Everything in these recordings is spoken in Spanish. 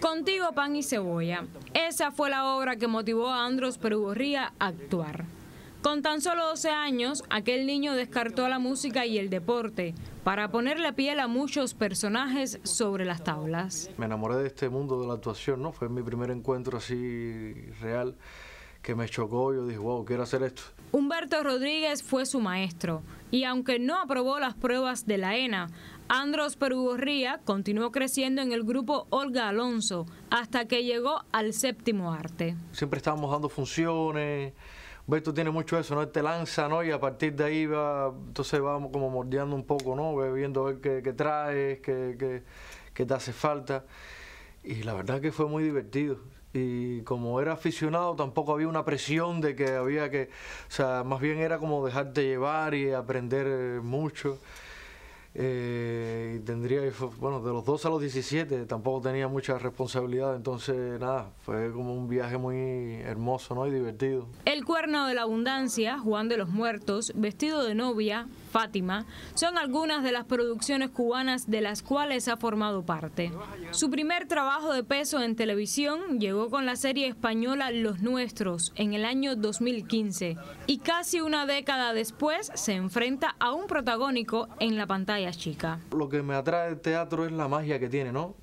Contigo pan y cebolla. Esa fue la obra que motivó a Andros Perugorría a actuar. Con tan solo 12 años, aquel niño descartó la música y el deporte para poner la piel a muchos personajes sobre las tablas. Me enamoré de este mundo de la actuación, ¿no? Fue mi primer encuentro así real que me chocó, yo dije, wow, quiero hacer esto. Humberto Rodríguez fue su maestro y aunque no aprobó las pruebas de la ENA, Andros Perugorría continuó creciendo en el grupo Olga Alonso hasta que llegó al séptimo arte. Siempre estábamos dando funciones, ...Humberto tiene mucho eso, ¿no? te lanza, ¿no? Y a partir de ahí va, entonces vamos como mordeando un poco, ¿no? Viendo a ver qué, traes, qué, qué te hace falta y la verdad que fue muy divertido. Y como era aficionado, tampoco había una presión de que había que. O sea, más bien era como dejarte llevar y aprender eh, mucho. Eh, y tendría, bueno, de los dos a los 17 tampoco tenía mucha responsabilidad, entonces nada, fue como un viaje muy hermoso ¿no? y divertido. El cuerno de la abundancia, Juan de los Muertos, vestido de novia, Fátima, son algunas de las producciones cubanas de las cuales ha formado parte. Su primer trabajo de peso en televisión llegó con la serie española Los Nuestros en el año 2015 y casi una década después se enfrenta a un protagónico en la pantalla chica. Lo que me atrae del teatro es la magia que tiene, ¿no?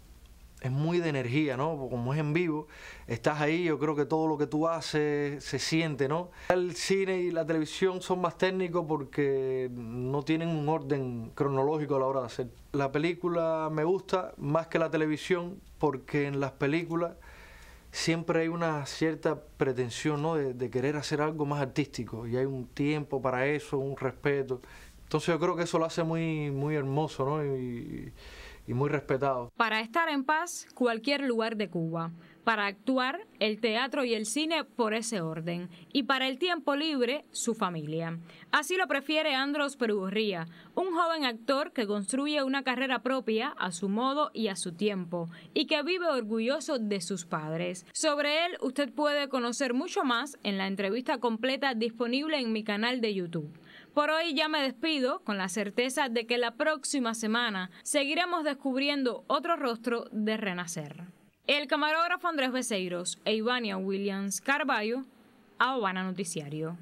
es muy de energía, ¿no? Como es en vivo, estás ahí, yo creo que todo lo que tú haces se siente, ¿no? El cine y la televisión son más técnicos porque no tienen un orden cronológico a la hora de hacer. La película me gusta más que la televisión porque en las películas siempre hay una cierta pretensión, ¿no? De, querer hacer algo más artístico y hay un tiempo para eso, un respeto. Entonces yo creo que eso lo hace muy, muy hermoso, ¿no? y, y muy respetado. Para estar en paz, cualquier lugar de Cuba. Para actuar, el teatro y el cine por ese orden. Y para el tiempo libre, su familia. Así lo prefiere Andros Perugurría, un joven actor que construye una carrera propia a su modo y a su tiempo, y que vive orgulloso de sus padres. Sobre él, usted puede conocer mucho más en la entrevista completa disponible en mi canal de YouTube. Por hoy ya me despido con la certeza de que la próxima semana seguiremos descubriendo otro rostro de Renacer. El camarógrafo Andrés Beceiros e Ivania Williams Carballo, a Habana Noticiario.